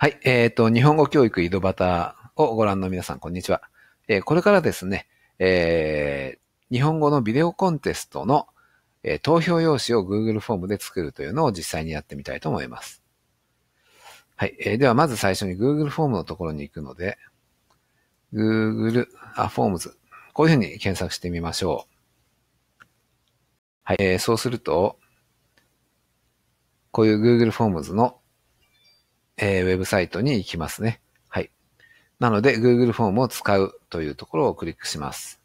はい。えっ、ー、と、日本語教育井戸端をご覧の皆さん、こんにちは。えー、これからですね、えー、日本語のビデオコンテストの、えー、投票用紙を Google フォームで作るというのを実際にやってみたいと思います。はい。えー、では、まず最初に Google フォームのところに行くので、Google、あ、フォームズ。こういうふうに検索してみましょう。はい。えー、そうすると、こういう Google フォームズのえー、ウェブサイトに行きますね。はい。なので、Google フォームを使うというところをクリックします。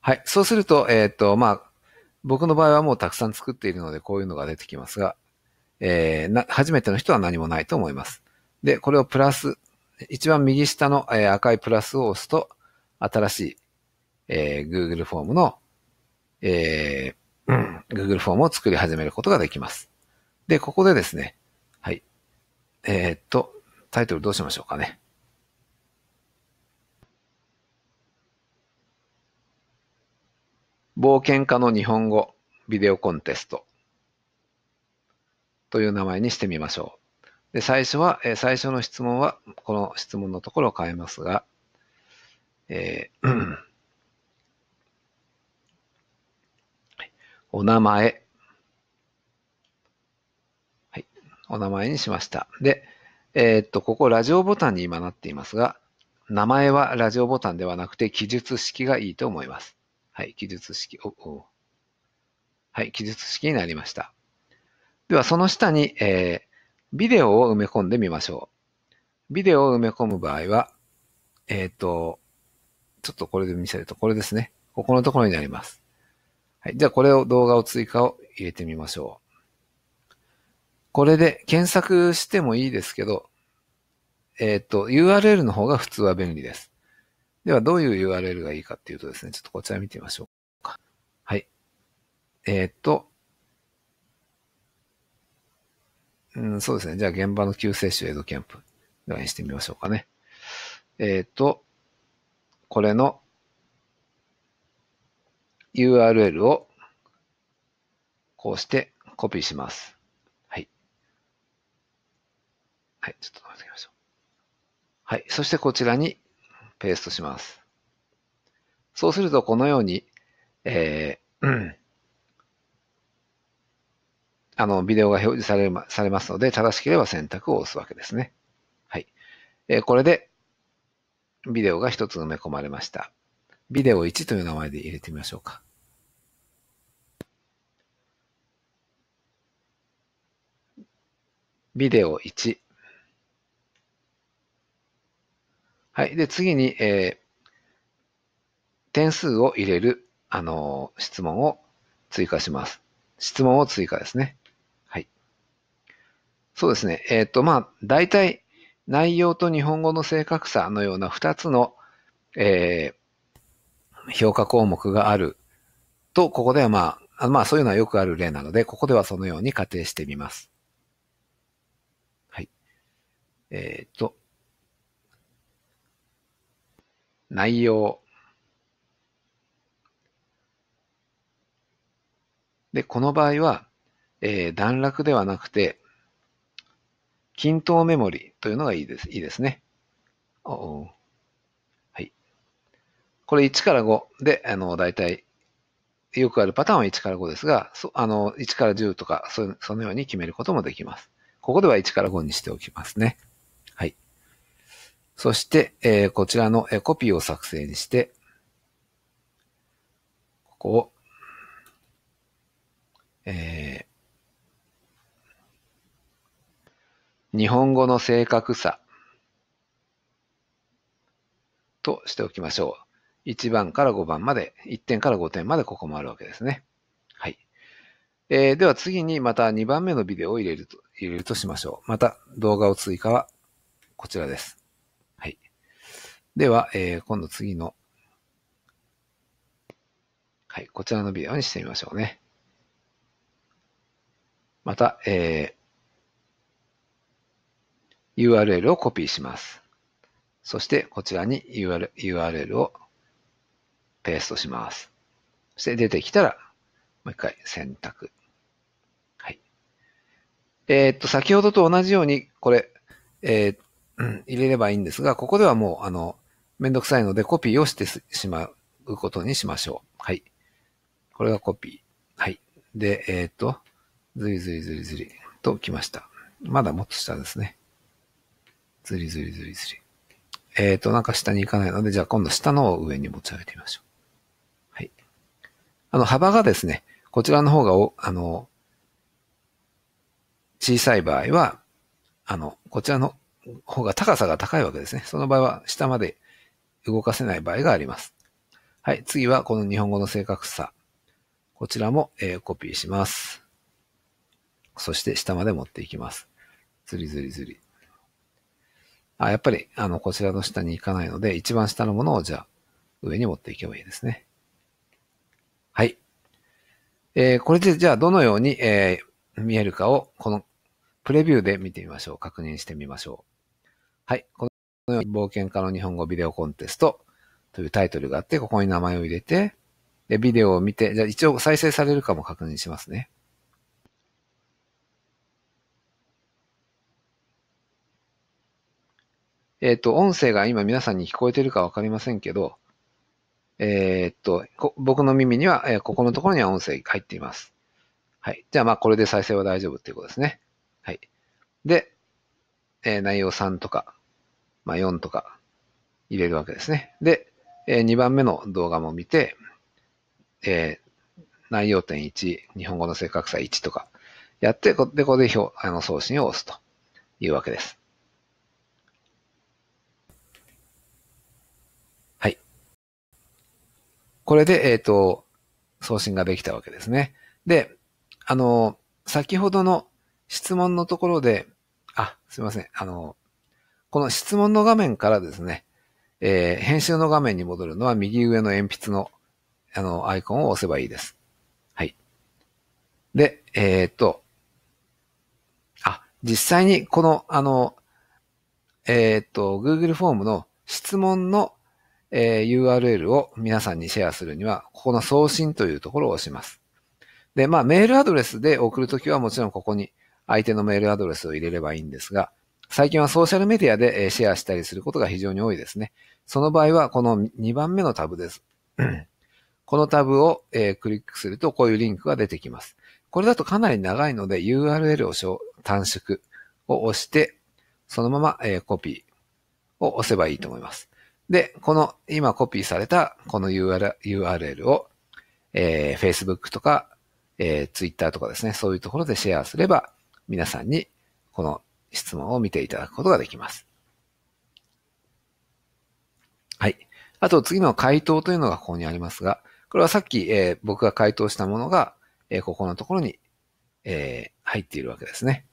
はい。そうすると、えっ、ー、と、まあ、僕の場合はもうたくさん作っているので、こういうのが出てきますが、えー、な、初めての人は何もないと思います。で、これをプラス、一番右下の、えー、赤いプラスを押すと、新しい、えー、Google フォームの、えー、Google フォームを作り始めることができます。で、ここでですね、はい。えー、っと、タイトルどうしましょうかね。冒険家の日本語ビデオコンテストという名前にしてみましょう。で最初は、え最初の質問は、この質問のところを変えますが、えーお名前。はい。お名前にしました。で、えー、っと、ここラジオボタンに今なっていますが、名前はラジオボタンではなくて記述式がいいと思います。はい。記述式。おおはい。記述式になりました。では、その下に、えー、ビデオを埋め込んでみましょう。ビデオを埋め込む場合は、えっ、と、ちょっとこれで見せると、これですね。ここのところになります。はい。じゃあこれを動画を追加を入れてみましょう。これで検索してもいいですけど、えっ、ー、と、URL の方が普通は便利です。では、どういう URL がいいかっていうとですね、ちょっとこちら見てみましょうか。はい。えっ、ー、と、うん、そうですね。じゃあ、現場の救世主エドキャンプ。ではにしてみましょうかね。えっ、ー、と、これの URL をこうしてコピーします。はい。はい、ちょっと待ってきましょう。はい、そしてこちらにペーストします。そうするとこのように、えー、うん、あの、ビデオが表示されされますので、正しければ選択を押すわけですね。はい。えー、これで、ビデオが一つ埋め込まれました。ビデオ1という名前で入れてみましょうか。ビデオ1。はい。で、次に、えー、点数を入れる、あのー、質問を追加します。質問を追加ですね。はい。そうですね。えっ、ー、と、まあ、大体、内容と日本語の正確さのような2つの、えー、評価項目があると、ここではまあ、まあそういうのはよくある例なので、ここではそのように仮定してみます。はい。えっ、と、内容。で、この場合は、えー、段落ではなくて、均等メモリというのがいいですいいですね。おおこれ1から5で、あの、大体、よくあるパターンは1から5ですが、そあの、1から10とかそ、そのように決めることもできます。ここでは1から5にしておきますね。はい。そして、えー、こちらの、えコピーを作成にして、ここを、えー、日本語の正確さとしておきましょう。1番から5番まで、1点から5点までここもあるわけですね。はい。えー、では次にまた2番目のビデオを入れると、入れるとしましょう。また動画を追加はこちらです。はい。では、えー、今度次の、はい、こちらのビデオにしてみましょうね。また、えー、URL をコピーします。そして、こちらに URL, URL をペーストします。そして出てきたら、もう一回選択。はい。えー、っと、先ほどと同じように、これ、えー、入れればいいんですが、ここではもう、あの、めんどくさいのでコピーをしてしまうことにしましょう。はい。これがコピー。はい。で、えー、っと、ずりずりずりずりと来ました。まだもっと下ですね。ずりずりずりずり。えっ、ー、と、なんか下に行かないので、じゃあ今度下の上に持ち上げてみましょう。あの、幅がですね、こちらの方があの、小さい場合は、あの、こちらの方が高さが高いわけですね。その場合は下まで動かせない場合があります。はい、次はこの日本語の正確さ。こちらも、えー、コピーします。そして下まで持っていきます。ずりずりずり。あ、やっぱり、あの、こちらの下に行かないので、一番下のものをじゃあ、上に持っていけばいいですね。えー、これでじゃあどのように、えー、見えるかを、このプレビューで見てみましょう。確認してみましょう。はい。このように冒険家の日本語ビデオコンテストというタイトルがあって、ここに名前を入れて、で、ビデオを見て、じゃあ一応再生されるかも確認しますね。えっ、ー、と、音声が今皆さんに聞こえてるかわかりませんけど、えー、っと、僕の耳には、えー、ここのところには音声入っています。はい。じゃあ、まあ、これで再生は大丈夫っていうことですね。はい。で、えー、内容3とか、まあ、4とか入れるわけですね。で、えー、2番目の動画も見て、えー、内容点1、日本語の正確さ1とかやって、で、ここで表あの送信を押すというわけです。これで、えっ、ー、と、送信ができたわけですね。で、あの、先ほどの質問のところで、あ、すいません。あの、この質問の画面からですね、えー、編集の画面に戻るのは右上の鉛筆の、あの、アイコンを押せばいいです。はい。で、えー、っと、あ、実際にこの、あの、えー、っと、Google フォームの質問のえー、URL を皆さんにシェアするには、ここの送信というところを押します。で、まあ、メールアドレスで送るときはもちろんここに相手のメールアドレスを入れればいいんですが、最近はソーシャルメディアでシェアしたりすることが非常に多いですね。その場合は、この2番目のタブです。このタブを、えクリックすると、こういうリンクが出てきます。これだとかなり長いので、URL を短縮を押して、そのまま、えコピーを押せばいいと思います。で、この今コピーされたこの URL を、えー、Facebook とか、えー、Twitter とかですね、そういうところでシェアすれば、皆さんにこの質問を見ていただくことができます。はい。あと次の回答というのがここにありますが、これはさっき、えー、僕が回答したものが、えー、ここのところに、えー、入っているわけですね。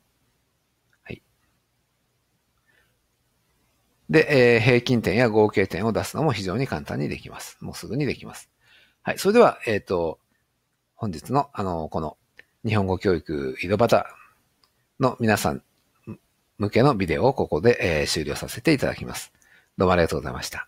で、えー、平均点や合計点を出すのも非常に簡単にできます。もうすぐにできます。はい。それでは、えっ、ー、と、本日の、あの、この、日本語教育井戸端の皆さん向けのビデオをここで、えー、終了させていただきます。どうもありがとうございました。